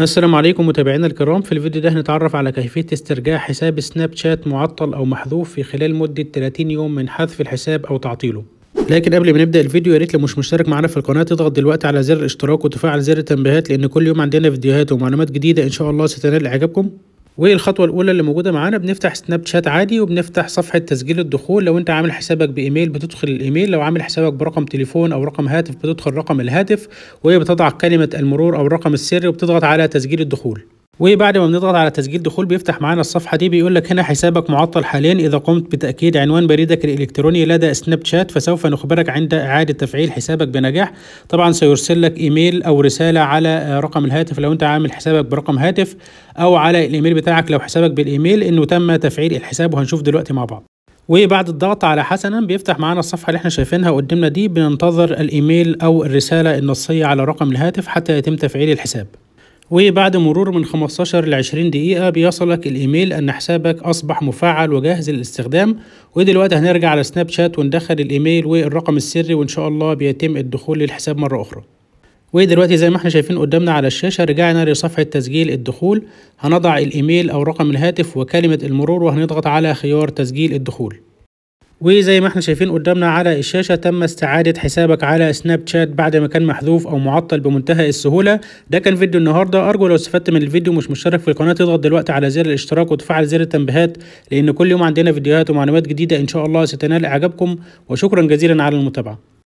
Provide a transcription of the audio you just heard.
السلام عليكم متابعينا الكرام في الفيديو ده هنتعرف على كيفية استرجاع حساب سناب شات معطل أو محذوف في خلال مدة 30 يوم من حذف الحساب أو تعطيله لكن قبل ما نبدا الفيديو يا ريت لو مش مشترك معانا في القناه تضغط دلوقتي على زر الاشتراك وتفعل زر التنبيهات لان كل يوم عندنا فيديوهات ومعلومات جديده ان شاء الله ستنال اعجابكم والخطوه الاولى اللي موجوده معانا بنفتح سناب شات عادي وبنفتح صفحه تسجيل الدخول لو انت عامل حسابك بايميل بتدخل الايميل لو عامل حسابك برقم تليفون او رقم هاتف بتدخل رقم الهاتف وبتضع كلمه المرور او الرقم السري وبتضغط على تسجيل الدخول وبعد ما بنضغط على تسجيل دخول بيفتح معانا الصفحه دي بيقول لك هنا حسابك معطل حاليا اذا قمت بتاكيد عنوان بريدك الالكتروني لدى سناب شات فسوف نخبرك عند اعاده تفعيل حسابك بنجاح طبعا سيرسل لك ايميل او رساله على رقم الهاتف لو انت عامل حسابك برقم هاتف او على الايميل بتاعك لو حسابك بالايميل انه تم تفعيل الحساب وهنشوف دلوقتي مع بعض وبعد الضغط على حسنا بيفتح معانا الصفحة اللي احنا شايفينها قدامنا دي بننتظر الإيميل أو الرسالة النصية على رقم الهاتف حتى يتم تفعيل الحساب وبعد مرور من 15 ل 20 دقيقة بيصلك الإيميل أن حسابك أصبح مفعل وجاهز للاستخدام ودلوقتي هنرجع على سناب شات وندخل الإيميل والرقم السري وإن شاء الله بيتم الدخول للحساب مرة أخرى ودلوقتي زي ما احنا شايفين قدامنا على الشاشة رجعنا لصفحة تسجيل الدخول هنضع الإيميل أو رقم الهاتف وكلمة المرور وهنضغط على خيار تسجيل الدخول وزي ما احنا شايفين قدامنا على الشاشة تم استعادة حسابك على سناب شات بعد ما كان محذوف او معطل بمنتهى السهولة ده كان فيديو النهاردة ارجو لو استفدت من الفيديو مش مشترك في القناة تضغط دلوقتي على زر الاشتراك وتفعل زر التنبيهات لان كل يوم عندنا فيديوهات ومعلومات جديدة ان شاء الله ستنال اعجابكم وشكرا جزيلا على المتابعة